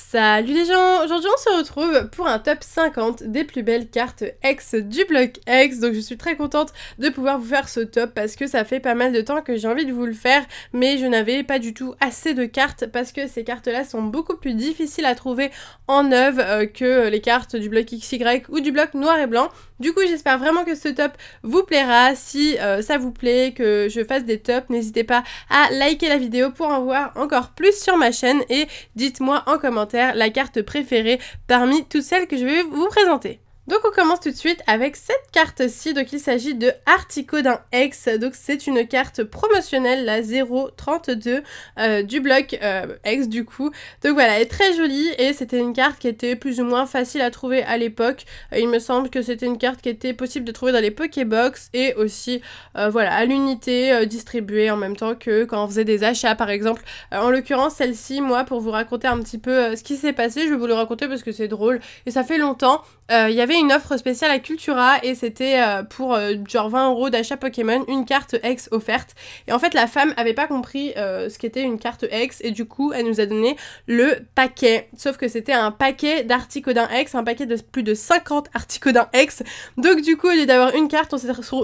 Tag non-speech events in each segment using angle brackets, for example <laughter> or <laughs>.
Salut les gens Aujourd'hui on se retrouve pour un top 50 des plus belles cartes X du bloc X. Donc je suis très contente de pouvoir vous faire ce top parce que ça fait pas mal de temps que j'ai envie de vous le faire mais je n'avais pas du tout assez de cartes parce que ces cartes là sont beaucoup plus difficiles à trouver en neuve euh, que les cartes du bloc XY ou du bloc noir et blanc. Du coup j'espère vraiment que ce top vous plaira. Si euh, ça vous plaît, que je fasse des tops, n'hésitez pas à liker la vidéo pour en voir encore plus sur ma chaîne et dites-moi en commentaire la carte préférée parmi toutes celles que je vais vous présenter. Donc on commence tout de suite avec cette carte-ci, donc il s'agit de Artico d'un ex, donc c'est une carte promotionnelle, la 032 euh, du bloc ex euh, X du coup. Donc voilà, elle est très jolie et c'était une carte qui était plus ou moins facile à trouver à l'époque. Euh, il me semble que c'était une carte qui était possible de trouver dans les Pokébox et aussi voilà à l'unité distribuée en même temps que quand on faisait des achats par exemple. en l'occurrence celle-ci, moi pour vous raconter un petit peu ce qui s'est passé, je vais vous le raconter parce que c'est drôle et ça fait longtemps. Il y avait une offre spéciale à Cultura et c'était euh, pour euh, genre 20 euros d'achat Pokémon, une carte ex offerte. Et en fait, la femme avait pas compris euh, ce qu'était une carte ex et du coup, elle nous a donné le paquet. Sauf que c'était un paquet d'un ex un paquet de plus de 50 d'un ex Donc du coup, au lieu d'avoir une carte, on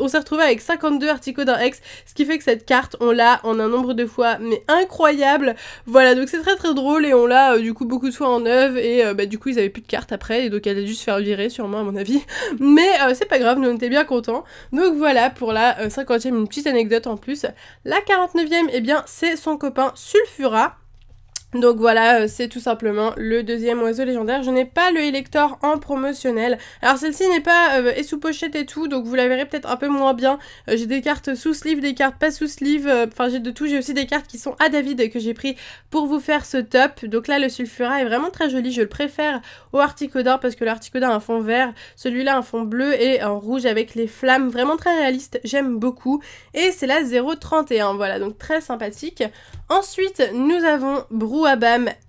s'est retrouvé avec 52 d'un ex ce qui fait que cette carte, on l'a en un nombre de fois mais incroyable. Voilà, donc c'est très très drôle et on l'a du coup beaucoup de fois en œuvre et bah, du coup, ils avaient plus de cartes après et donc elle a dû se faire virer sûrement mon avis. Mais euh, c'est pas grave, nous on était bien contents. Donc voilà pour la 50e, euh, une petite anecdote en plus. La 49e, et eh bien, c'est son copain Sulfura donc voilà, euh, c'est tout simplement le deuxième oiseau légendaire. Je n'ai pas le Elector en promotionnel. Alors celle-ci n'est pas et euh, sous pochette et tout, donc vous la verrez peut-être un peu moins bien. Euh, j'ai des cartes sous sleeve, des cartes pas sous sleeve, enfin j'ai de tout. J'ai aussi des cartes qui sont à David que j'ai pris pour vous faire ce top. Donc là, le Sulfura est vraiment très joli. Je le préfère au Articodin parce que l'Articodin a un fond vert, celui-là un fond bleu et un rouge avec les flammes. Vraiment très réaliste, j'aime beaucoup. Et c'est la 031, voilà, donc très sympathique. Ensuite, nous avons Brou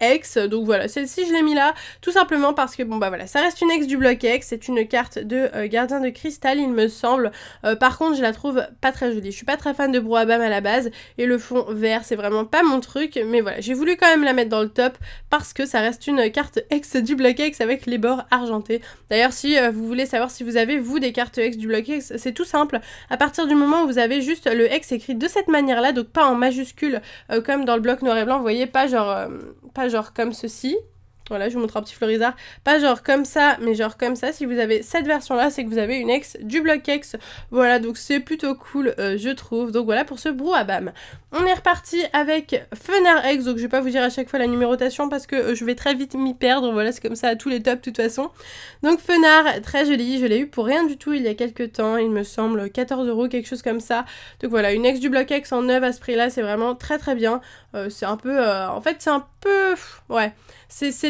X. Donc voilà, celle-ci je l'ai mis là, tout simplement parce que bon bah voilà, ça reste une ex du bloc ex c'est une carte de euh, gardien de cristal il me semble. Euh, par contre je la trouve pas très jolie, je suis pas très fan de Broabam à la base et le fond vert c'est vraiment pas mon truc, mais voilà, j'ai voulu quand même la mettre dans le top parce que ça reste une carte ex du bloc ex avec les bords argentés. D'ailleurs si euh, vous voulez savoir si vous avez vous des cartes ex du bloc ex c'est tout simple, à partir du moment où vous avez juste le ex écrit de cette manière là, donc pas en majuscule comme dans le bloc noir et blanc, vous voyez pas genre euh, pas genre comme ceci. Voilà, je vous montre un petit fleurisard. Pas genre comme ça, mais genre comme ça. Si vous avez cette version-là, c'est que vous avez une ex du bloc ex. Voilà, donc c'est plutôt cool, euh, je trouve. Donc voilà pour ce brouhabam. On est reparti avec fenard ex Donc je vais pas vous dire à chaque fois la numérotation parce que euh, je vais très vite m'y perdre. Voilà, c'est comme ça à tous les tops de toute façon. Donc fenard très joli. Je l'ai eu pour rien du tout il y a quelques temps. Il me semble 14 euros, quelque chose comme ça. Donc voilà, une ex du bloc ex en neuf à ce prix-là, c'est vraiment très très bien. Euh, c'est un peu. Euh, en fait, c'est un peu. ouais. C'est, c'est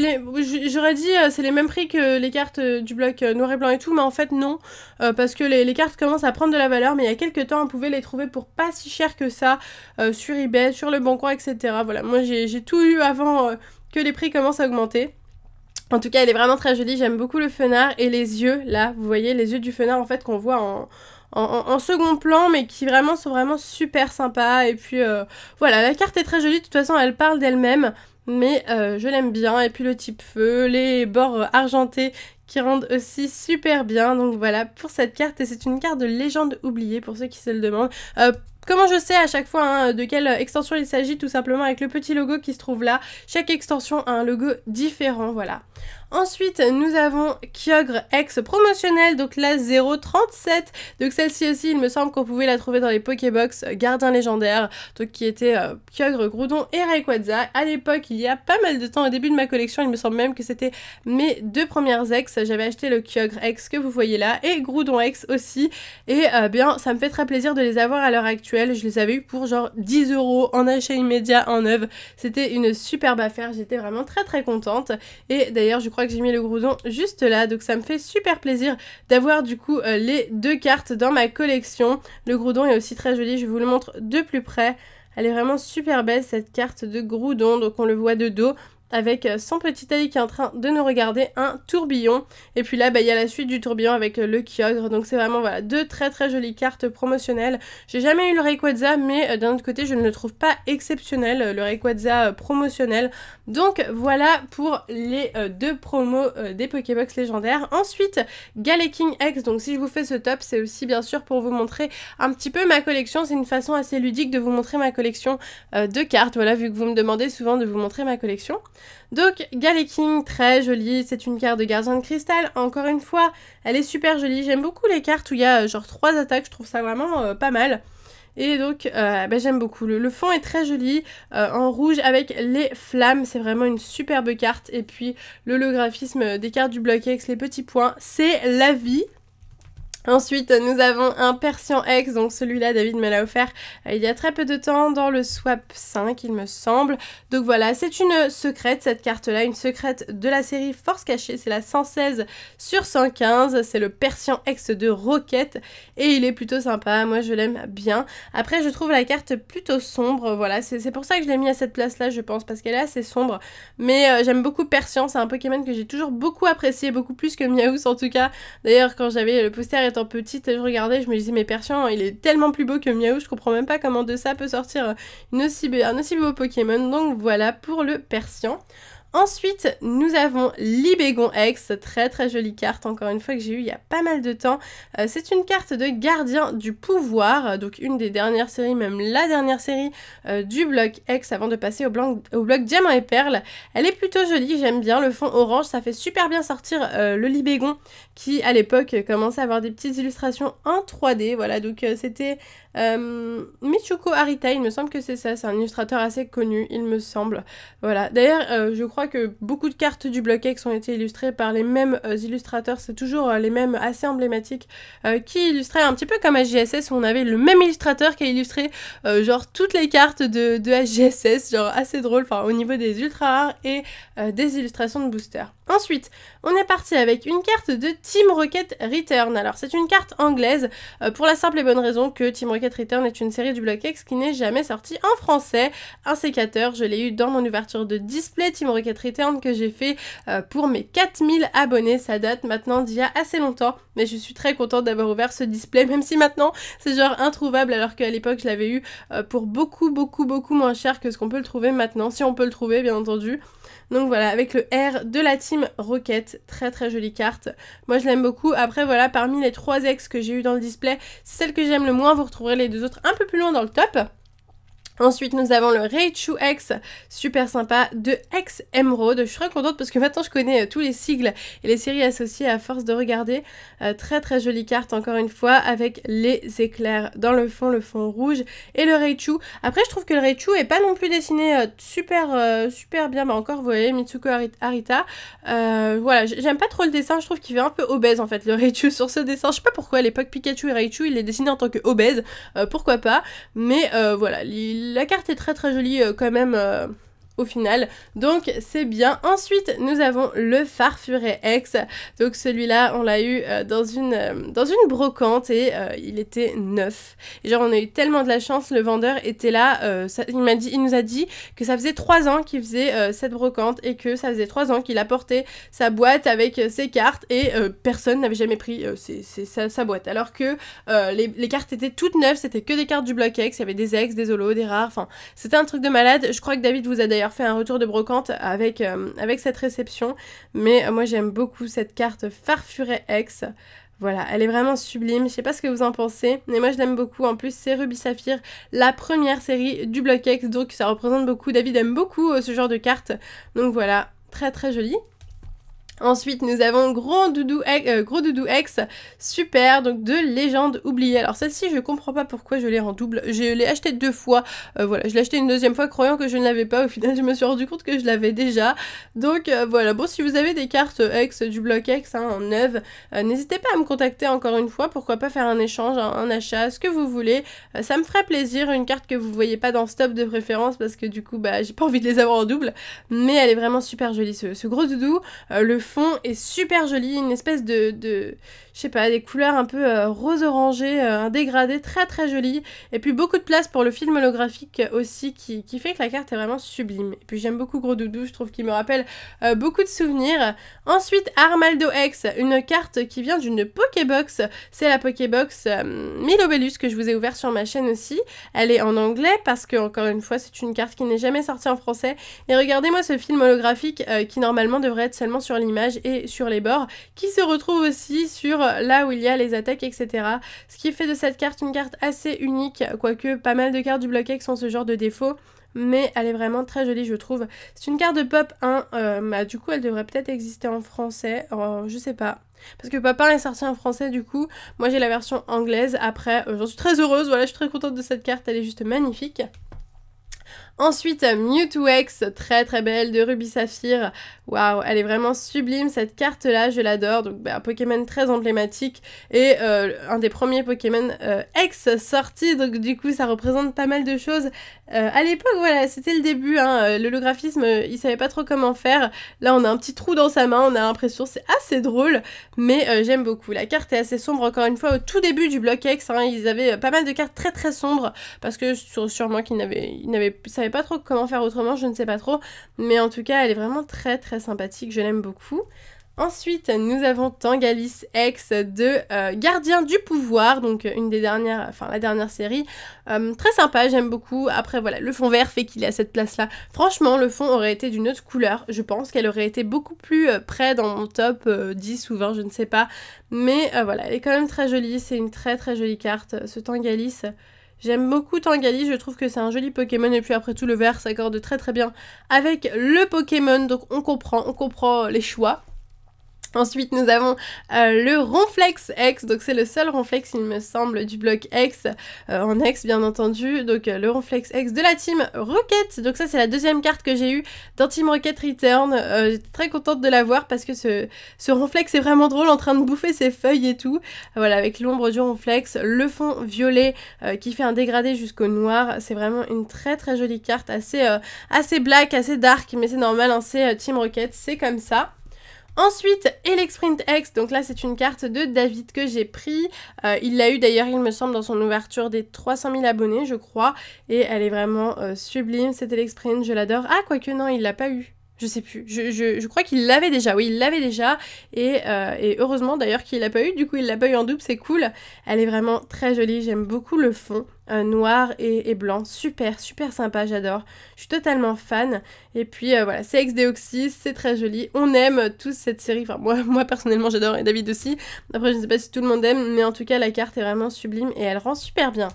j'aurais dit euh, c'est les mêmes prix que les cartes du bloc noir et blanc et tout, mais en fait, non. parce que les, cartes commencent à prendre de la valeur, mais il y a quelques temps, on pouvait les trouver pour pas si cher que ça sur eBay, sur le bon coin, etc. Voilà. Moi, j'ai, j'ai tout eu avant que les prix commencent à augmenter. En tout cas, elle est vraiment très jolie. J'aime beaucoup le fenard et les yeux. Là, vous voyez les yeux du fenard en fait qu'on voit en, en, second plan, mais qui vraiment sont vraiment super sympas. Et puis euh, voilà, la carte est très jolie, de toute façon elle parle d'elle-même, mais euh, je l'aime bien. Et puis le type feu, les bords argentés qui rendent aussi super bien. Donc voilà pour cette carte, et c'est une carte de légende oubliée pour ceux qui se le demandent. Euh, comment je sais à chaque fois hein, de quelle extension il s'agit Tout simplement avec le petit logo qui se trouve là. Chaque extension a un logo différent, voilà. Ensuite, nous avons Kyogre X promotionnel, donc la 037. Donc celle-ci aussi, il me semble qu'on pouvait la trouver dans les Pokébox euh, Gardien légendaire, donc qui était euh, Kyogre, Groudon et Rayquaza. À l'époque, il y a pas mal de temps, au début de ma collection, il me semble même que c'était mes deux premières ex. J'avais acheté le Kyogre X que vous voyez là et Groudon X aussi. Et euh, bien, ça me fait très plaisir de les avoir à l'heure actuelle. Je les avais eu pour genre 10 euros en achat immédiat en œuvre. C'était une superbe affaire. J'étais vraiment très très contente. Et d'ailleurs, je crois que j'ai mis le groudon juste là. Donc ça me fait super plaisir d'avoir du coup euh, les deux cartes dans ma collection. Le groudon est aussi très joli, je vous le montre de plus près. Elle est vraiment super belle cette carte de groudon, donc on le voit de dos avec euh, son petit ami qui est en train de nous regarder un tourbillon. Et puis là, bah, il y a la suite du tourbillon avec euh, le Kyogre. Donc c'est vraiment voilà deux très très jolies cartes promotionnelles. J'ai jamais eu le Rayquaza, mais euh, d'un autre côté, je ne le trouve pas exceptionnel, le Rayquaza promotionnel. Donc voilà pour les deux promos des Pokébox légendaires. Ensuite, King X. Donc si je vous fais ce top, c'est aussi bien sûr pour vous montrer un petit peu ma collection. C'est une façon assez ludique de vous montrer ma collection de cartes. Voilà, vu que vous me demandez souvent de vous montrer ma collection. Donc, King très jolie, c'est une carte de gardien de cristal, encore une fois, elle est super jolie, j'aime beaucoup les cartes où il y a euh, genre 3 attaques, je trouve ça vraiment euh, pas mal. Et donc, euh, bah, j'aime beaucoup. Le, fond est très joli, en rouge avec les flammes. C'est vraiment une superbe carte. Et puis, le, graphisme des cartes du bloc les petits points, c'est la vie. Ensuite, nous avons un Persian X, donc celui-là, David me l'a offert euh, il y a très peu de temps dans le Swap 5, il me semble. Donc voilà, c'est une secrète, cette carte-là, une secrète de la série Force Cachée, c'est la 116 sur 115, c'est le Persian X de roquette et il est plutôt sympa, moi je l'aime bien. Après, je trouve la carte plutôt sombre, voilà, c'est pour ça que je l'ai mis à cette place-là, je pense, parce qu'elle est assez sombre, mais euh, j'aime beaucoup Persian, c'est un Pokémon que j'ai toujours beaucoup apprécié, beaucoup plus que Miaus en tout cas. D'ailleurs, quand j'avais le poster et petite petite, je regardais, je me disais, mais Persian, il est tellement plus beau que Miaou, je comprends même pas comment de ça peut sortir une aussi, un aussi beau Pokémon. Donc voilà pour le Persian. Ensuite, nous avons Libégon X, très très jolie carte, encore une fois que j'ai eu il y a pas mal de temps. Euh, c'est une carte de gardien du pouvoir, euh, donc une des dernières séries, même la dernière série euh, du bloc X avant de passer au, blanc, au bloc Diamant et perles, Elle est plutôt jolie, j'aime bien le fond orange, ça fait super bien sortir le Libégon qui à l'époque commençait à avoir des petites illustrations en 3D, voilà, donc c'était euh, Michiko Arita, il me semble que c'est ça, c'est un illustrateur assez connu, il me semble. Voilà. D'ailleurs, euh, je crois que beaucoup de cartes du Block X ont été illustrées par les mêmes euh, illustrateurs, c'est toujours euh, les mêmes assez emblématiques, qui illustraient un petit peu comme HGSS où on avait le même illustrateur qui a illustré genre toutes les cartes de, de HGSS, genre assez drôle, enfin au niveau des ultra rares et des illustrations de boosters. Ensuite, on est parti avec une carte de Team Rocket Return. Alors c'est une carte anglaise, pour la simple et bonne raison que Team Rocket Return est une série du Block X qui n'est jamais sortie en français. Un sécateur, je l'ai eu dans mon ouverture de display Team Rocket Return que j'ai fait euh, pour mes 4000 abonnés. Ça date maintenant d'il y a assez longtemps, mais je suis très contente d'avoir ouvert ce display, même si maintenant c'est genre introuvable alors qu'à l'époque je l'avais eu euh, pour beaucoup, beaucoup, beaucoup moins cher que ce qu'on peut le trouver maintenant, si on peut le trouver bien entendu. Donc voilà, avec le R de la team Rocket, très très jolie carte. Moi je l'aime beaucoup. Après voilà, parmi les trois ex que j'ai eu dans le display, c'est celle que j'aime le moins. Vous retrouverez les deux autres un peu plus loin dans le top. Ensuite, nous avons le Raichu X, super sympa, de X Emerald. Je suis très contente parce que maintenant je connais euh, tous les sigles et les séries associées à force de regarder. Euh, très très jolie carte encore une fois avec les éclairs dans le fond, le fond rouge et le Raichu, Après, je trouve que le Raichu est pas non plus dessiné euh, super super bien. mais bah, encore, vous voyez, Mitsuko Arita. voilà, j'aime pas trop le dessin. Je trouve qu'il est un peu obèse en fait le Raichu sur ce dessin. Je sais pas pourquoi à l'époque Pikachu et Raichu il est dessiné en tant que obèse. pourquoi pas Mais voilà, il la carte est très très jolie euh, quand même euh, au final. Donc c'est bien. Ensuite, nous avons le Farfuret X. Donc celui-là, on l'a eu euh, dans, une, euh, dans une brocante et euh, il était neuf. Et genre, on a eu tellement de la chance, le vendeur était là. il, m'a dit, il nous a dit que ça faisait trois ans qu'il faisait cette brocante et que ça faisait trois ans qu'il apportait sa boîte avec ses cartes et personne n'avait jamais pris sa, boîte. Alors que les, cartes étaient toutes neuves, c'était que des cartes du bloc X, il y avait des ex, des holos, des rares, enfin c'était un truc de malade. Je crois que David vous a d'ailleurs fait un retour de brocante avec, euh, avec cette réception. Mais euh, moi j'aime beaucoup cette carte Farfuret X. Voilà, elle est vraiment sublime, je sais pas ce que vous en pensez, mais moi je l'aime beaucoup, en plus c'est Ruby Saphir, la première série du bloc X, donc ça représente beaucoup, David aime beaucoup euh, ce genre de carte, donc voilà, très très jolie. Ensuite, nous avons Gros Doudou, euh, Gros Doudou X, super, donc de légende oubliée. Alors celle-ci, je comprends pas pourquoi je l'ai en double. Je l'ai acheté deux fois. Euh, voilà, je l'ai acheté une deuxième fois croyant que je ne l'avais pas. Au final, je me suis rendu compte que je l'avais déjà. Donc euh, voilà, bon, si vous avez des cartes X du bloc X hein, en neuve, n'hésitez pas à me contacter encore une fois. Pourquoi pas faire un échange, un, achat, ce que vous voulez. ça me ferait plaisir, une carte que vous voyez pas dans stop de préférence parce que du coup, bah, j'ai pas envie de les avoir en double. Mais elle est vraiment super jolie, ce, ce Gros Doudou. le fond est super joli, une espèce de, je sais pas, des couleurs un peu euh, rose-orangé, euh, un dégradé très très joli. Et puis beaucoup de place pour le film holographique aussi qui, fait que la carte est vraiment sublime. Et puis j'aime beaucoup Gros Doudou, je trouve qu'il me rappelle euh, beaucoup de souvenirs. Ensuite, Armaldo X, une carte qui vient d'une Pokébox. C'est la Pokébox euh, Milobellus que je vous ai ouverte sur ma chaîne aussi. Elle est en anglais parce que, encore une fois, c'est une carte qui n'est jamais sortie en français. Et regardez-moi ce film holographique qui normalement devrait être seulement sur l'image et sur les bords, qui se retrouve aussi sur là où il y a les attaques, etc. Ce qui fait de cette carte une carte assez unique, quoique pas mal de cartes du bloc X ont ce genre de défaut mais elle est vraiment très jolie je trouve. C'est une carte de Pop 1, euh, bah, du coup elle devrait peut-être exister en français, je sais pas. Parce que Pop est sorti en français du coup, moi j'ai la version anglaise, après euh, j'en suis très heureuse, voilà je suis très contente de cette carte, elle est juste magnifique. Ensuite, Mewtwo X, très très belle, de Ruby Saphir. Waouh, elle est vraiment sublime cette carte-là, je l'adore. Donc, un bah, Pokémon très emblématique et euh, un des premiers Pokémon euh, X sortis. Donc, du coup, ça représente pas mal de choses. Euh, à l'époque, voilà, c'était le début. Hein. L'holographisme, il savait pas trop comment faire. Là, on a un petit trou dans sa main, on a l'impression, c'est assez drôle, mais j'aime beaucoup. La carte est assez sombre, encore une fois, au tout début du bloc X. Hein. ils avaient pas mal de cartes très très sombres parce que sûrement qu'ils n'avaient, ils pas trop comment faire autrement, je ne sais pas trop. Mais en tout cas, elle est vraiment très très sympathique, je l'aime beaucoup. Ensuite, nous avons Tangalis X de euh, Gardien du pouvoir, donc euh, une des dernières, enfin la dernière série. Euh, très sympa, j'aime beaucoup. Après, voilà, le fond vert fait qu'il est à cette place-là. Franchement, le fond aurait été d'une autre couleur. Je pense qu'elle aurait été beaucoup plus près dans mon top 10 ou 20, je ne sais pas. Mais voilà, elle est quand même très jolie. C'est une très très jolie carte, ce Tangalis. J'aime beaucoup Tangali, je trouve que c'est un joli Pokémon et puis après tout le vert s'accorde très très bien avec le Pokémon, donc on comprend, on comprend les choix. Ensuite, nous avons euh, le Ronflex X. Donc, c'est le seul Ronflex, il me semble, du bloc X euh, en X, bien entendu. Donc, euh, le Ronflex X de la team Rocket. Donc, ça, c'est la deuxième carte que j'ai eue dans Team Rocket Return. J'étais très contente de l'avoir parce que ce, ce Ronflex est vraiment drôle en train de bouffer ses feuilles et tout. voilà, avec l'ombre du Ronflex, le fond violet qui fait un dégradé jusqu'au noir. C'est vraiment une très très jolie carte, assez, assez black, assez dark, mais c'est normal, hein, c'est Team Rocket, c'est comme ça. Ensuite, Elexprint X, donc là c'est une carte de David que j'ai pris. Euh, il l'a eu d'ailleurs, il me semble, dans son ouverture des 300 000 abonnés, je crois. Et elle est vraiment euh, sublime, cette Elexprint, je l'adore. Ah, quoique non, il l'a pas eu. Je sais plus. Je, crois qu'il l'avait déjà. Oui, il l'avait déjà. Euh, et, heureusement d'ailleurs qu'il l'a pas eu. Du coup, il l'a pas eu en double. C'est cool. Elle est vraiment très jolie. J'aime beaucoup le fond euh, noir et, blanc. Super, super sympa. J'adore. Je suis totalement fan. Et puis euh, voilà, c'est ex C'est très joli. On aime tous cette série. Enfin, moi, <laughs> moi personnellement, j'adore. Et David aussi. Après, je ne sais pas si tout le monde aime. Mais en tout cas, la carte est vraiment sublime. Et elle rend super bien.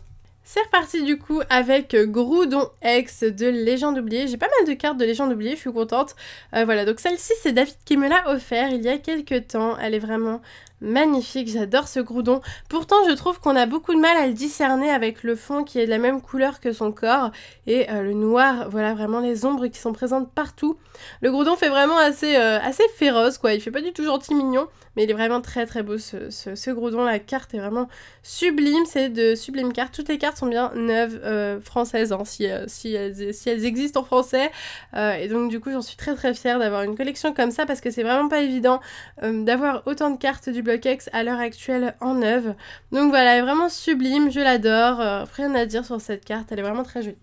C'est reparti du coup avec euh, Groudon X de Légende oubliée. J'ai pas mal de cartes de Légende oubliée, je suis contente. Euh, voilà, donc celle-ci c'est David qui me l'a offert il y a quelques temps. Elle est vraiment magnifique, j'adore ce Groudon. Pourtant je trouve qu'on a beaucoup de mal à le discerner avec le fond qui est de la même couleur que son corps et euh, le noir, voilà vraiment les ombres qui sont présentes partout. Le Groudon fait vraiment assez, assez féroce quoi, il fait pas du tout gentil mignon, mais il est vraiment très très beau ce, ce, Groudon. La carte est vraiment sublime, c'est de sublimes cartes. Toutes les cartes bien neuves euh, françaises, hein, si, euh, si, elles, e, si, existent en français. Euh, et donc du coup, j'en suis très très fière d'avoir une collection comme ça parce que c'est vraiment pas évident d'avoir autant de cartes du Bloc à l'heure actuelle en neuve. Donc voilà, elle est vraiment sublime, je l'adore. rien à dire sur cette carte, elle est vraiment très jolie.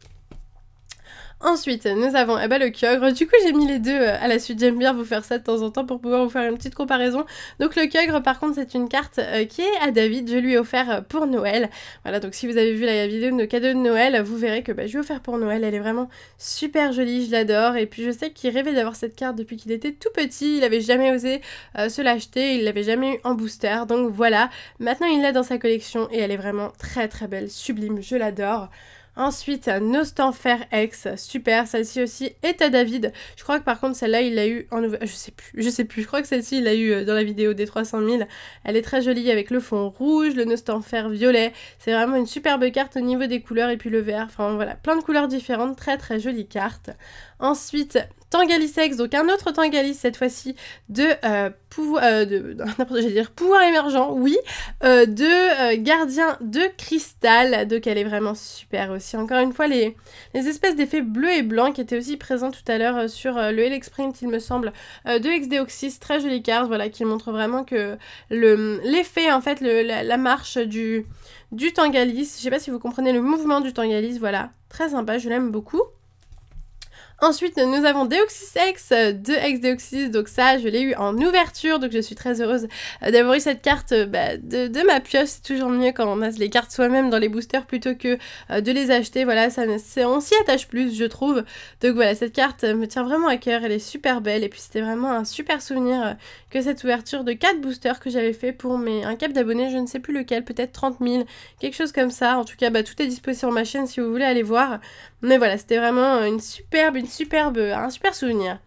Ensuite, nous avons eh ben, le Kyogre. Du coup, j'ai mis les deux euh, à la suite. J'aime bien vous faire ça de temps en temps pour pouvoir vous faire une petite comparaison. Donc, le Kyogre, par contre, c'est une carte euh, qui est à David. Je lui ai offert euh, pour Noël. Voilà, donc si vous avez vu la vidéo de cadeaux de Noël, vous verrez que bah, je lui ai offert pour Noël. Elle est vraiment super jolie, je l'adore. Et puis, je sais qu'il rêvait d'avoir cette carte depuis qu'il était tout petit. Il avait jamais osé se l'acheter. Il l'avait jamais eu en booster. Donc, voilà. Maintenant, il l'a dans sa collection et elle est vraiment très très belle, sublime. Je l'adore. Ensuite, Nostanfer X, super, celle-ci aussi est à David. Je crois que par contre, celle-là, il l'a eu en Je sais plus, je sais plus. Je crois que celle-ci, il l'a eu euh, dans la vidéo des 300 000. Elle est très jolie avec le fond rouge, le Nostanfer violet. C'est vraiment une superbe carte au niveau des couleurs et puis le vert. Enfin, voilà, plein de couleurs différentes, très très jolie carte. Ensuite, x donc un autre Tangalis cette fois-ci de, euh, euh, de <laughs> dire, pouvoir émergent, oui, euh, de gardien de cristal, donc elle est vraiment super aussi. Encore une fois, les, espèces d'effets bleu et blanc qui étaient aussi présents tout à l'heure sur le print il me semble, de Xdeoxys, très jolie carte, voilà, qui montre vraiment que l'effet, en fait, la, marche du, du Tangalis, je sais pas si vous comprenez le mouvement du Tangalis, voilà, très sympa, je l'aime beaucoup. Ensuite, nous avons Deoxys de Ex Deoxys, donc ça, je l'ai eu en ouverture, donc je suis très heureuse euh, d'avoir eu cette carte euh, bah, de, ma pioche. C'est toujours mieux quand on a les cartes soi-même dans les boosters plutôt que euh, de les acheter. Voilà, ça, on s'y attache plus, je trouve. Donc voilà, cette carte me tient vraiment à cœur, elle est super belle, et puis c'était vraiment un super souvenir que cette ouverture de 4 boosters que j'avais fait pour mes, un cap d'abonnés, je ne sais plus lequel, peut-être 30 000, quelque chose comme ça. En tout cas, bah, tout est disponible sur ma chaîne si vous voulez aller voir. Mais voilà, c'était vraiment une superbe, une superbe, un super souvenir.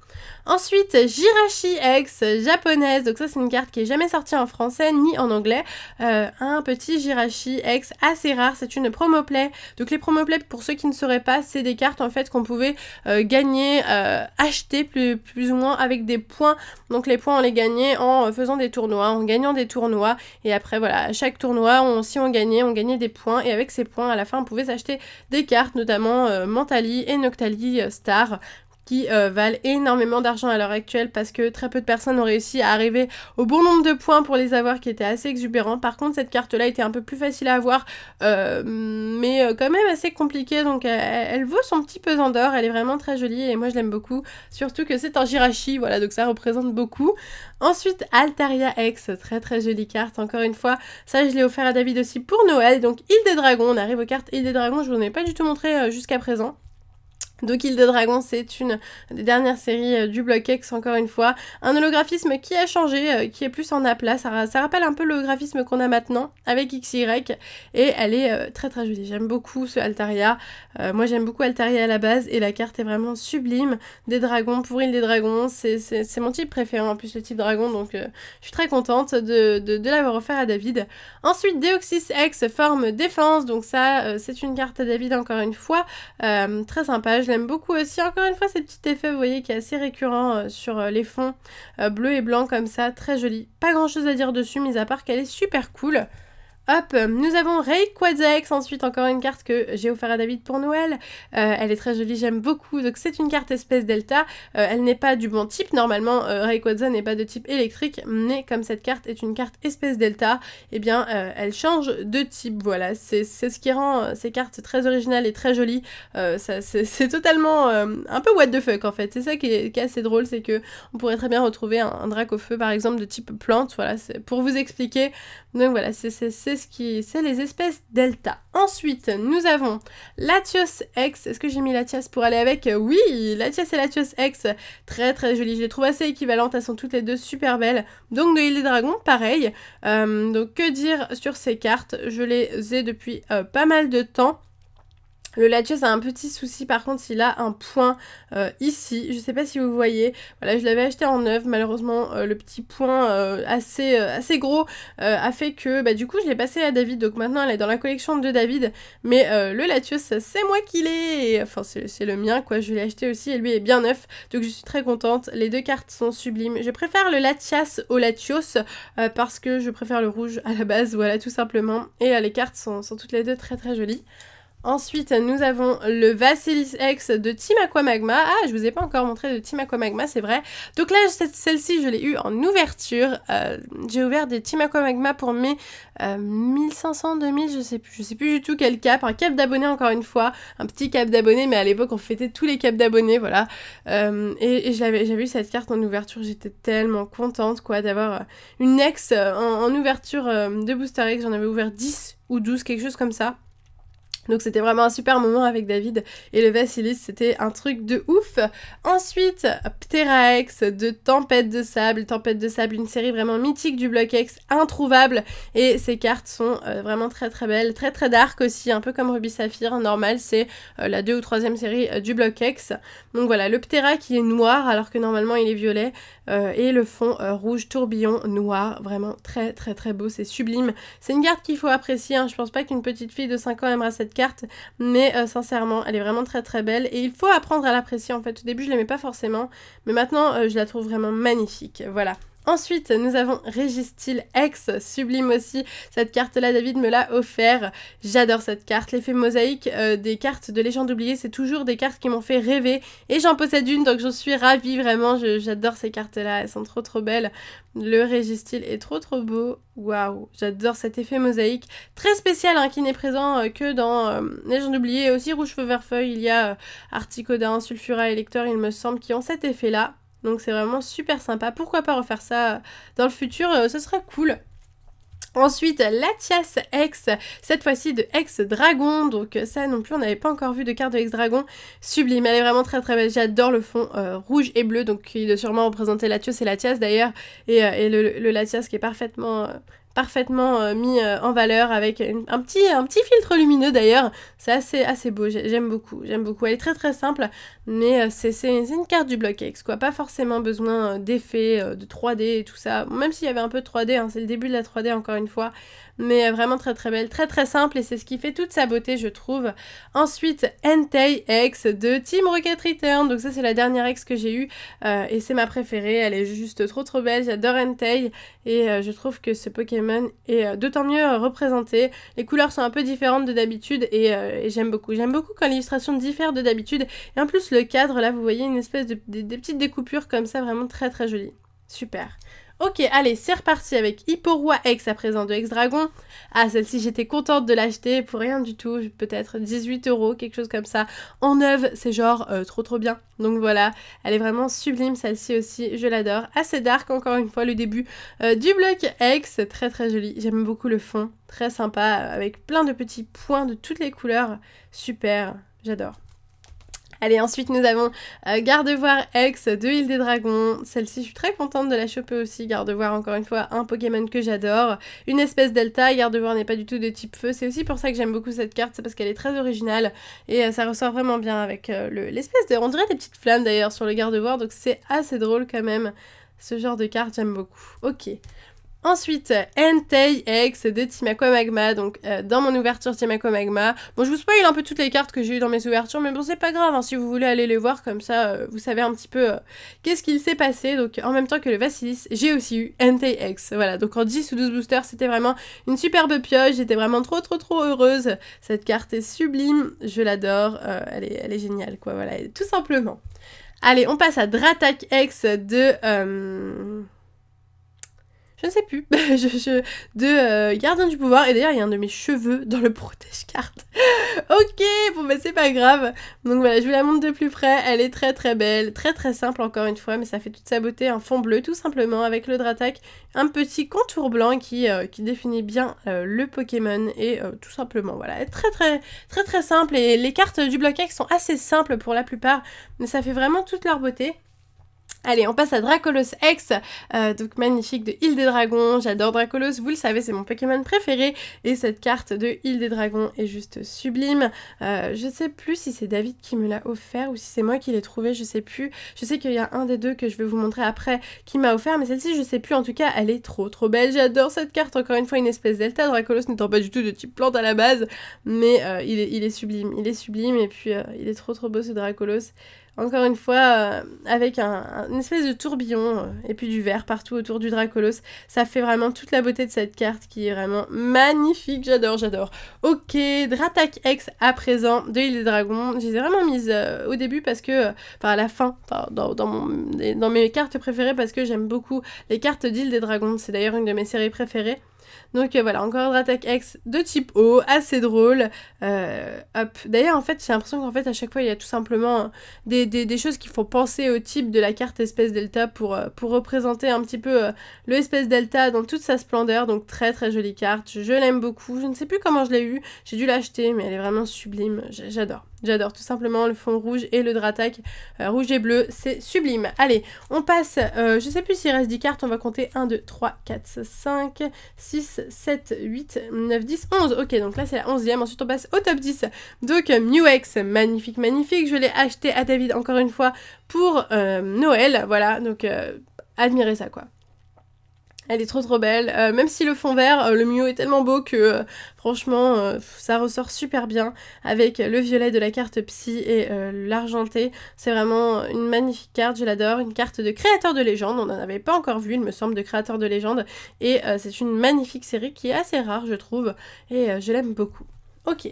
Ensuite, Jirachi X, japonaise. Donc ça, c'est une carte qui est jamais sortie en français ni en anglais. Euh, un petit Jirachi X assez rare. C'est une promoplay. Donc les promoplays, pour ceux qui ne sauraient pas, c'est des cartes en fait qu'on pouvait euh, gagner, euh, acheter plus, ou moins avec des points. Donc les points, on les gagnait en faisant des tournois, en gagnant des tournois. Et après, voilà, à chaque tournoi, on, si on gagnait, on gagnait des points. Et avec ces points, à la fin, on pouvait s'acheter des cartes, notamment Mentali et Noctali Star qui euh, valent énormément d'argent à l'heure actuelle parce que très peu de personnes ont réussi à arriver au bon nombre de points pour les avoir qui étaient assez exubérants. Par contre, cette carte-là était un peu plus facile à avoir, euh, mais euh, quand même assez compliquée. Donc, elle, vaut son petit pesant d'or. Elle est vraiment très jolie et moi, je l'aime beaucoup. Surtout que c'est en Jirachi, voilà, donc ça représente beaucoup. Ensuite, Altaria X, très très jolie carte. Encore une fois, ça, je l'ai offert à David aussi pour Noël. Donc, Île des Dragons, on arrive aux cartes Île des Dragons. Je vous en ai pas du tout montré jusqu'à présent. Donc Île des Dragons, c'est une des dernières séries euh, du Block X, encore une fois. Un holographisme qui a changé, euh, qui est plus en aplat. Ça, rappelle un peu le graphisme qu'on a maintenant avec XY. Et elle est euh, très très jolie. J'aime beaucoup ce Altaria. moi j'aime beaucoup Altaria à la base. Et la carte est vraiment sublime. Des dragons pour Île des Dragons. C'est mon type préféré en plus, le type dragon. Donc je suis très contente de, l'avoir offert à David. Ensuite, Deoxys X, forme défense. Donc ça, c'est une carte à David encore une fois. très sympa j'aime beaucoup aussi. Encore une fois, ce petit effet, vous voyez, qui est assez récurrent euh, sur euh, les fonds euh, bleus et blancs comme ça. Très joli. Pas grand chose à dire dessus, mis à part qu'elle est super cool. Hop, euh, nous avons Ray X, ensuite encore une carte que j'ai offert à David pour Noël. Euh, elle est très jolie, j'aime beaucoup. Donc c'est une carte espèce Delta. Euh, elle n'est pas du bon type, normalement euh, n'est pas de type électrique, mais comme cette carte est une carte espèce Delta, eh bien elle change de type. Voilà, c'est ce qui rend ces cartes très originales et très jolies. c'est totalement un peu what the fuck en fait. C'est ça qui est, assez drôle, c'est que on pourrait très bien retrouver un, un drac au feu par exemple de type plante. Voilà, pour vous expliquer. Donc voilà, c'est qui c'est les espèces delta. Ensuite, nous avons Latios X. Est-ce que j'ai mis Latias pour aller avec Oui, Latias et Latios X. Très très jolie. Je les trouve assez équivalentes. Elles sont toutes les deux super belles. Donc de Île des Dragons, pareil. Euh, donc que dire sur ces cartes Je les ai depuis euh, pas mal de temps. Le Latios a un petit souci, par contre, il a un point euh, ici. Je ne sais pas si vous voyez. Voilà, je l'avais acheté en neuf. Malheureusement, euh, le petit point euh, assez, assez gros a fait que, bah, du coup, je l'ai passé à David. Donc maintenant, elle est dans la collection de David. Mais le Latios c'est moi qui l'ai. Enfin, c'est le mien, quoi. Je l'ai acheté aussi et lui est bien neuf. Donc je suis très contente. Les deux cartes sont sublimes. Je préfère le Latias au Latios parce que je préfère le rouge à la base. Voilà, tout simplement. Et les cartes sont, sont toutes les deux très, très jolies. Ensuite, nous avons le Vasilis X de Team Aquamagma. Ah, je vous ai pas encore montré de Team Aquamagma, c'est vrai. Donc là, celle-ci, je l'ai eu en ouverture. Euh, j'ai ouvert des Team Aquamagma pour mes 1500, euh, 2000, je sais plus, je sais plus du tout quel cap. Un cap d'abonnés, encore une fois. Un petit cap d'abonnés, mais à l'époque, on fêtait tous les caps d'abonnés, voilà. Euh, et, j'avais eu cette carte en ouverture. J'étais tellement contente, quoi, d'avoir une ex en, en ouverture de Booster X. J'en avais ouvert 10 ou 12, quelque chose comme ça. Donc c'était vraiment un super moment avec David et le Vasilis, c'était un truc de ouf. Ensuite, X de Tempête de Sable. Tempête de Sable, une série vraiment mythique du bloc X, introuvable. Et ces cartes sont euh, vraiment très très belles, très très dark aussi, un peu comme Ruby Saphir. Normal, c'est euh, la deux ou troisième série euh, du bloc X. Donc voilà, le Ptera qui est noir alors que normalement il est violet. et le fond rouge tourbillon noir, vraiment très très très beau, c'est sublime. C'est une carte qu'il faut apprécier, hein. je pense pas qu'une petite fille de 5 ans aimera cette carte carte, mais euh, sincèrement, elle est vraiment très très belle et il faut apprendre à l'apprécier en fait. Au début, je l'aimais pas forcément, mais maintenant, euh, je la trouve vraiment magnifique. Voilà. Ensuite, nous avons Régistyle X, sublime aussi. Cette carte-là, David me l'a offert. J'adore cette carte. L'effet mosaïque euh, des cartes de Légendes oubliées, c'est toujours des cartes qui m'ont fait rêver. Et j'en possède une, donc je suis ravie, vraiment. J'adore ces cartes-là, elles sont trop trop belles. Le Régistyle est trop trop beau. Waouh, j'adore cet effet mosaïque. Très spécial, hein, qui n'est présent euh, que dans euh, Légendes oubliées, aussi Rouge Feu Vert Feuille. Il y a Articodin, Sulfura et Lecteur, il me semble, qui ont cet effet-là. Donc c'est vraiment super sympa. Pourquoi pas refaire ça euh, dans le futur euh, Ce sera cool. Ensuite, l'Atias X, cette fois-ci de ex Dragon. Donc euh, ça non plus, on n'avait pas encore vu de carte de ex Dragon. Sublime, elle est vraiment très très belle. J'adore le fond rouge et bleu, donc il doit sûrement représenter Latios et Latias d'ailleurs. Et, le, Latias qui est parfaitement parfaitement euh, mis euh, en valeur avec un, petit, un petit filtre lumineux d'ailleurs. C'est assez, beau, j'aime beaucoup, j'aime beaucoup. Elle est très très simple, mais euh, c'est une carte du bloc X, quoi. Pas forcément besoin d'effets, de 3D et tout ça, même s'il y avait un peu de 3D, hein, c'est le début de la 3D encore une fois. Mais vraiment très très belle, très très simple et c'est ce qui fait toute sa beauté je trouve. Ensuite, Entei X de Team Rocket Return. Donc ça c'est la dernière X que j'ai eu et c'est ma préférée. Elle est juste trop trop belle, j'adore Entei et je trouve que ce Pokémon est euh, d'autant mieux euh, représenté Les couleurs sont un peu différentes de d'habitude euh, et, j'aime beaucoup. J'aime beaucoup quand l'illustration diffère de d'habitude. Et en plus le cadre, là vous voyez une espèce de, des petites découpures comme ça, vraiment très très jolie. Super. Ok, allez, c'est reparti avec Roi X à présent de X-Dragon. Ah, celle-ci, j'étais contente de l'acheter pour rien du tout, peut-être 18 euros, quelque chose comme ça. En neuve, c'est genre euh, trop trop bien. Donc voilà, elle est vraiment sublime, celle-ci aussi, je l'adore. Assez dark, encore une fois, le début euh, du bloc X, très très joli. J'aime beaucoup le fond, très sympa, avec plein de petits points de toutes les couleurs. Super, j'adore. Allez, ensuite nous avons euh, Gardevoir X de Île des Dragons. Celle-ci, je suis très contente de la choper aussi. Gardevoir, encore une fois, un Pokémon que j'adore. Une espèce Delta. Gardevoir n'est pas du tout de type feu. C'est aussi pour ça que j'aime beaucoup cette carte. C'est parce qu'elle est très originale et euh, ça ressort vraiment bien avec euh, l'espèce de. On dirait des petites flammes d'ailleurs sur le Gardevoir. Donc c'est assez drôle quand même. Ce genre de carte, j'aime beaucoup. Ok. Ensuite, Entei X de Timako Magma, donc euh, dans mon ouverture Timako Magma. Bon, je vous spoil un peu toutes les cartes que j'ai eues dans mes ouvertures, mais bon, c'est pas grave, hein, si vous voulez aller les voir, comme ça, euh, vous savez un petit peu euh, qu'est-ce qu'il s'est passé. Donc, en même temps que le Vasilis, j'ai aussi eu Entei X, voilà. Donc, en 10 ou 12 boosters, c'était vraiment une superbe pioche, j'étais vraiment trop, trop, trop heureuse. Cette carte est sublime, je l'adore, elle, est, elle est géniale, quoi, voilà, tout simplement. Allez, on passe à Dratak X de je ne sais plus, <laughs> je, de euh, Gardien du pouvoir. Et d'ailleurs, il y a un de mes cheveux dans le protège-carte. <laughs> ok, bon bah c'est pas grave. Donc voilà, je vous la montre de plus près. Elle est très très belle, très très simple encore une fois, mais ça fait toute sa beauté. Un fond bleu tout simplement avec le Dratac, un petit contour blanc qui, euh, qui définit bien euh, le Pokémon et tout simplement voilà, elle très très très très simple. Et les cartes du bloc X sont assez simples pour la plupart, mais ça fait vraiment toute leur beauté. Allez, on passe à Dracolos X, euh, donc magnifique de Île des Dragons. J'adore Dracolos, vous le savez, c'est mon Pokémon préféré. Et cette carte de Île des Dragons est juste sublime. Euh, je ne sais plus si c'est David qui me l'a offert ou si c'est moi qui l'ai trouvé, je sais plus. Je sais qu'il y a un des deux que je vais vous montrer après qui m'a offert, mais celle-ci, je sais plus. En tout cas, elle est trop trop belle. J'adore cette carte, encore une fois, une espèce d'Elta. Dracolos n'étant pas du tout de type plante à la base, mais euh, il, est, il, est, sublime. Il est sublime et puis il est trop trop beau ce Dracolos encore une fois, euh, avec un, espèce de tourbillon euh, et puis du vert partout autour du Dracolos. Ça fait vraiment toute la beauté de cette carte qui est vraiment magnifique. J'adore, j'adore. Ok, Dratak X à présent de l'île des dragons. Je les ai vraiment mises euh, au début parce que, enfin à la fin, dans, dans mes cartes préférées parce que j'aime beaucoup les cartes d'île des dragons. C'est d'ailleurs une de mes séries préférées. Donc euh, voilà, encore un X de type O, assez drôle. Euh, D'ailleurs, en fait, j'ai l'impression qu'en fait, à chaque fois, il y a tout simplement hein, des, choses qui font penser au type de la carte espèce delta pour, euh, pour représenter un petit peu le espèce delta dans toute sa splendeur. Donc très très jolie carte, je, l'aime beaucoup. Je ne sais plus comment je l'ai eue, j'ai dû l'acheter, mais elle est vraiment sublime, j'adore. J'adore tout simplement le fond rouge et le dratak rouge et bleu, c'est sublime. Allez, on passe, je je sais plus s'il reste 10 cartes, on va compter 1, 2, 3, 4, 5, 6, 7, 8, 9, 10, 11. Ok, donc là c'est la 11e. Ensuite on passe au top 10. Donc Muex, euh, magnifique, magnifique. Je l'ai acheté à David encore une fois pour euh, Noël. Voilà, donc euh, admirez ça quoi. Elle est trop trop belle. Euh, même si le fond vert, euh, le mio est tellement beau que euh, franchement, ça ressort super bien avec le violet de la carte psy et l'argenté. C'est vraiment une magnifique carte, je l'adore. Une carte de créateur de légende, on n'en avait pas encore vu, il me semble, de créateur de légende. Et c'est une magnifique série qui est assez rare, je trouve, et je l'aime beaucoup. Ok,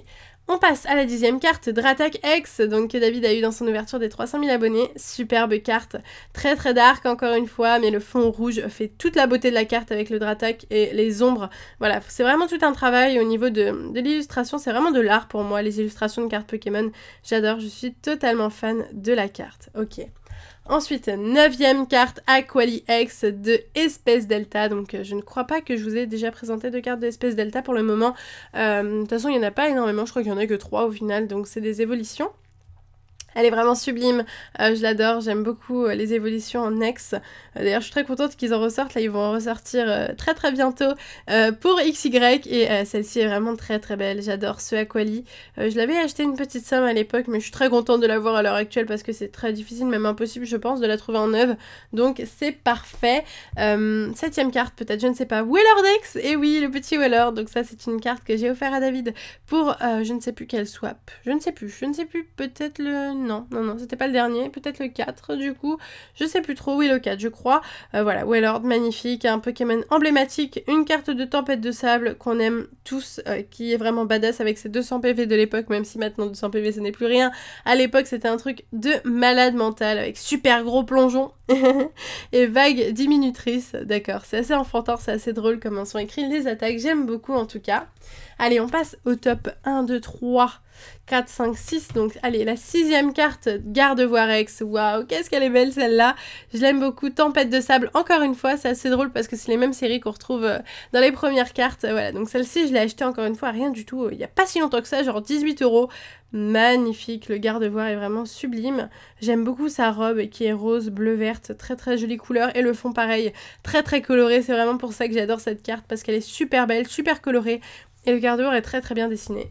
on passe à la dixième carte, Dratak X, donc que David a eu dans son ouverture des 300 000 abonnés. Superbe carte, très très dark encore une fois, mais le fond rouge fait toute la beauté de la carte avec le Dratak et les ombres. Voilà, c'est vraiment tout un travail au niveau de, de l'illustration, c'est vraiment de l'art pour moi, les illustrations de cartes Pokémon. J'adore, je suis totalement fan de la carte. Ok. Ensuite, neuvième carte Aquali X de Espèce Delta. Donc euh, je ne crois pas que je vous ai déjà présenté de cartes de Espèce Delta pour le moment. Euh, de toute façon, il n'y en a pas énormément, je crois qu'il n'y en a que 3 au final, donc c'est des évolutions. Elle est vraiment sublime, euh, je l'adore, j'aime beaucoup euh, les évolutions en ex. Euh, d'ailleurs, je suis très contente qu'ils en ressortent, là ils vont en ressortir très très bientôt pour XY et celle-ci est vraiment très très belle, j'adore ce Aquali. je l'avais acheté une petite somme à l'époque, mais je suis très contente de l'avoir à l'heure actuelle parce que c'est très difficile, même impossible je pense, de la trouver en oeuvre, donc c'est parfait. septième carte peut-être, je ne sais pas, Weller Dex, et eh oui, le petit Weller, donc ça c'est une carte que j'ai offert à David pour je ne sais plus quel swap, je ne sais plus, je ne sais plus, peut-être le non, non, non, c'était pas le dernier, peut-être le 4 du coup, je sais plus trop, oui le 4 je crois. Euh, voilà, Wellord magnifique, un Pokémon emblématique, une carte de tempête de sable qu'on aime tous, euh, qui est vraiment badass avec ses 200 PV de l'époque, même si maintenant 200 PV ce n'est plus rien. À l'époque c'était un truc de malade mental, avec super gros plongeon <laughs> et vague diminutrices d'accord, c'est assez enfantin, c'est assez drôle comme un sont écrit, les attaques, j'aime beaucoup en tout cas. Allez, on passe au top 1, 2, 3, 4, 5, 6. Donc, allez, la sixième carte, Garde ex Waouh, qu'est-ce qu'elle est belle celle-là. Je l'aime beaucoup. Tempête de sable, encore une fois, c'est assez drôle parce que c'est les mêmes séries qu'on retrouve euh, dans les premières cartes. Voilà, donc celle-ci, je l'ai achetée encore une fois, rien du tout. Euh, il n'y a pas si longtemps que ça, genre 18 euros. Magnifique, le garde est vraiment sublime. J'aime beaucoup sa robe qui est rose, bleu, verte, très très jolie couleur. Et le fond pareil, très très coloré. C'est vraiment pour ça que j'adore cette carte parce qu'elle est super belle, super colorée et le garde est très très bien dessiné.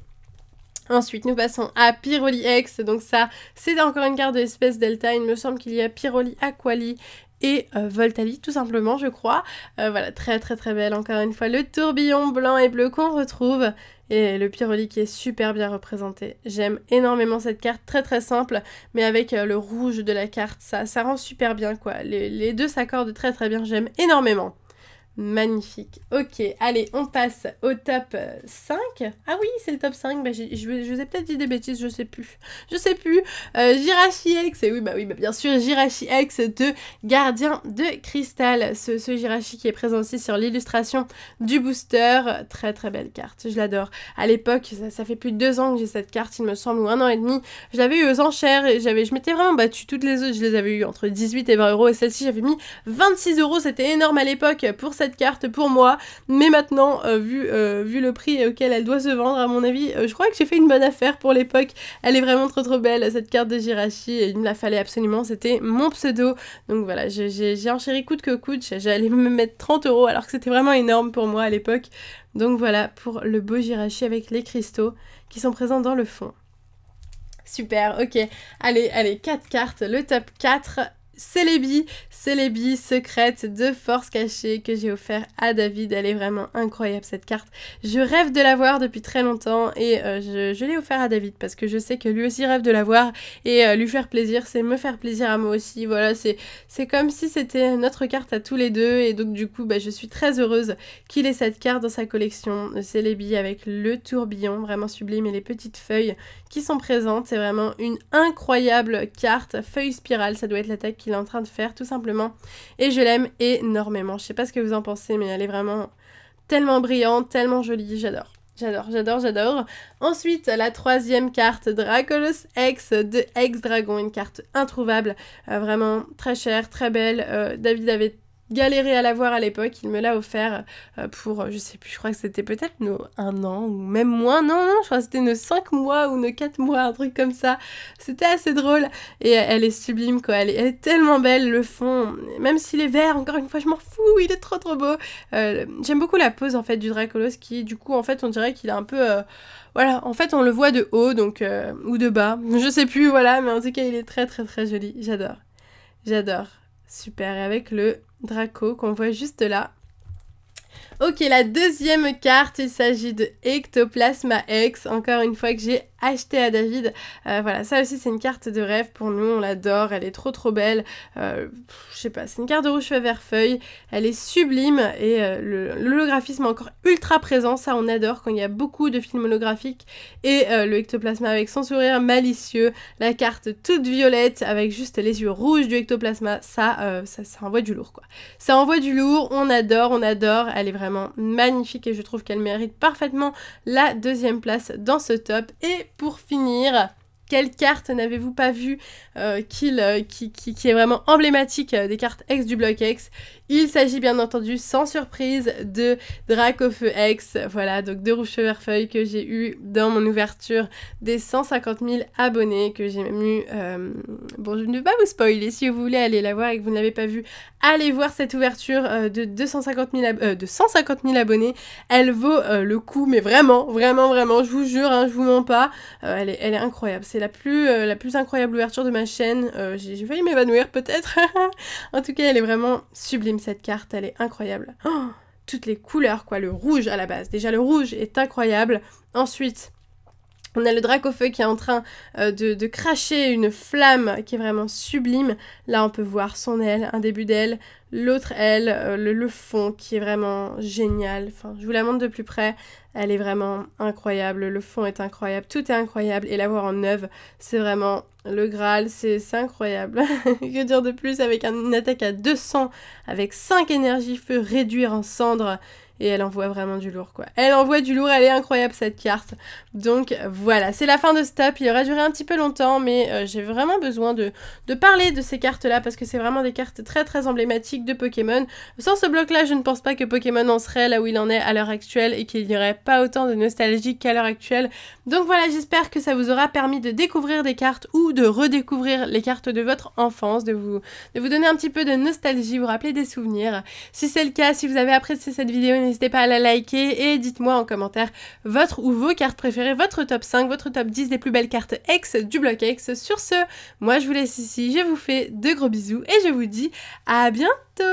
Ensuite, nous passons à Pyroli X. Donc ça, c'est encore une carte de l'espèce Delta. Il me semble qu'il y a Pyroli Aquali et euh, Voltali tout simplement je crois. Euh, voilà, très très très belle encore une fois. Le tourbillon blanc et bleu qu'on retrouve et le Pyroli qui est super bien représenté. J'aime énormément cette carte, très très simple, mais avec euh, le rouge de la carte, ça, ça rend super bien quoi. les deux s'accordent très très bien, j'aime énormément. Magnifique. Ok, allez, on passe au top 5. Euh, ah oui, c'est le top 5. Bah, je, vous ai peut-être dit des bêtises, je sais plus. Je sais plus. Girachi euh, X, et eh oui, bah oui, bah bien sûr, Jirachi X de Gardien de Cristal. Ce, Jirachi qui est présent aussi sur l'illustration du booster. Très très belle carte, je l'adore. À l'époque, ça, fait plus de deux ans que j'ai cette carte, il me semble, ou un an et demi. Je l'avais eu aux enchères et j'avais, je m'étais vraiment battue. Toutes les autres, je les avais eu entre 18 et 20 euros. Et celle-ci, j'avais mis 26 euros. C'était énorme à l'époque pour cette cette carte pour moi. Mais maintenant, euh, vu, euh, vu le prix auquel elle doit se vendre, à mon avis, euh, je crois que j'ai fait une bonne affaire pour l'époque. Elle est vraiment trop trop belle, cette carte de Jirachi. Il me la fallait absolument, c'était mon pseudo. Donc voilà, j'ai enchéri coûte que coûte. J'allais me mettre 30 euros alors que c'était vraiment énorme pour moi à l'époque. Donc voilà pour le beau Jirachi avec les cristaux qui sont présents dans le fond. Super, ok. Allez, allez, 4 cartes, le top 4 les billes secrète de force cachée que j'ai offert à David. Elle est vraiment incroyable cette carte. Je rêve de l'avoir depuis très longtemps et euh, je, l'ai offert à David parce que je sais que lui aussi rêve de l'avoir et euh, lui faire plaisir, c'est me faire plaisir à moi aussi. Voilà, c'est comme si c'était notre carte à tous les deux et donc du coup, bah, je suis très heureuse qu'il ait cette carte dans sa collection. billes avec le tourbillon vraiment sublime et les petites feuilles qui sont présentes. C'est vraiment une incroyable carte. Feuille spirale, ça doit être l'attaque il est en train de faire, tout simplement. Et je l'aime énormément. Je sais pas ce que vous en pensez, mais elle est vraiment tellement brillante, tellement jolie, j'adore. J'adore, j'adore, j'adore. Ensuite, la troisième carte, Dracolos X de X Dragon, une carte introuvable, euh, vraiment très chère, très belle. Euh, David avait galéré à l'avoir à l'époque. Il me l'a offert euh, pour, euh, je sais plus, je crois que c'était peut-être nos un an ou même moins. Non, non, je crois que c'était nos 5 mois ou nos 4 mois, un truc comme ça. C'était assez drôle et elle est sublime quoi. Elle est, tellement belle, le fond, même s'il est vert, encore une fois, je m'en fous, il est trop trop beau. Euh, j'aime beaucoup la pose en fait du Dracolos qui, du coup, en fait, on dirait qu'il est un peu. voilà, en fait, on le voit de haut donc ou de bas, je sais plus, voilà, mais en tout cas, il est très très très joli. J'adore. J'adore. Super. Et avec le Draco qu'on voit juste là. Ok, la deuxième carte, il s'agit de Ectoplasma X, encore une fois que j'ai acheté à David. Euh, voilà, ça aussi c'est une carte de rêve pour nous, on l'adore, elle est trop trop belle. Euh, je sais pas, c'est une carte de rouge feu feuille, elle est sublime et euh, le, l'holographisme est encore ultra présent, ça on adore quand il y a beaucoup de films holographiques et le ectoplasma avec son sourire malicieux, la carte toute violette avec juste les yeux rouges du ectoplasma, ça, ça, envoie du lourd quoi. Ça envoie du lourd, on adore, on adore, elle est vraiment magnifique et je trouve qu'elle mérite parfaitement la deuxième place dans ce top et pour finir, quelle carte n'avez-vous pas vue euh, euh, qui, qui, est vraiment emblématique euh, des cartes X du bloc X il s'agit bien entendu sans surprise de Dracofeu X, voilà, donc de Rouge Feuille que j'ai eu dans mon ouverture des 150 000 abonnés, que j'ai même eu... Euh, bon, je ne vais pas vous spoiler, si vous voulez aller la voir et que vous ne l'avez pas vue, allez voir cette ouverture euh, de, 150 000 euh, abonnés, elle vaut le coup, mais vraiment, vraiment, vraiment, je vous jure, hein, je vous mens pas, elle est, elle, est, incroyable, c'est la, plus la plus incroyable ouverture de ma chaîne, j'ai failli m'évanouir peut-être, <laughs> en tout cas elle est vraiment sublime cette carte, elle est incroyable. Oh, toutes les couleurs, quoi, le rouge à la base. Déjà, le rouge est incroyable. Ensuite, on a le drac feu qui est en train euh, de, cracher une flamme qui est vraiment sublime. Là, on peut voir son aile, un début d'aile, l'autre aile, euh, le, fond qui est vraiment génial. Enfin, je vous la montre de plus près. Elle est vraiment incroyable. Le fond est incroyable. Tout est incroyable. Et la voir en œuvre, c'est vraiment le Graal. C'est incroyable. <laughs> que dire de plus avec une attaque à 200, avec 5 énergies feu, réduire en cendres et elle envoie vraiment du lourd quoi. Elle envoie du lourd, elle est incroyable cette carte. Donc voilà, c'est la fin de ce top, il aura duré un petit peu longtemps mais euh, j'ai vraiment besoin de, parler de ces cartes là parce que c'est vraiment des cartes très très emblématiques de Pokémon. Sans ce bloc là, je ne pense pas que Pokémon en serait là où il en est à l'heure actuelle et qu'il n'y aurait pas autant de nostalgie qu'à l'heure actuelle. Donc voilà, j'espère que ça vous aura permis de découvrir des cartes ou de redécouvrir les cartes de votre enfance, de vous, de vous donner un petit peu de nostalgie, vous rappeler des souvenirs. Si c'est le cas, si vous avez apprécié cette vidéo, n'hésitez pas à la liker et dites-moi en commentaire votre ou vos cartes préférées, votre top 5, votre top 10 des plus belles cartes ex du bloc X. Sur ce, moi je vous laisse ici, je vous fais de gros bisous et je vous dis à bientôt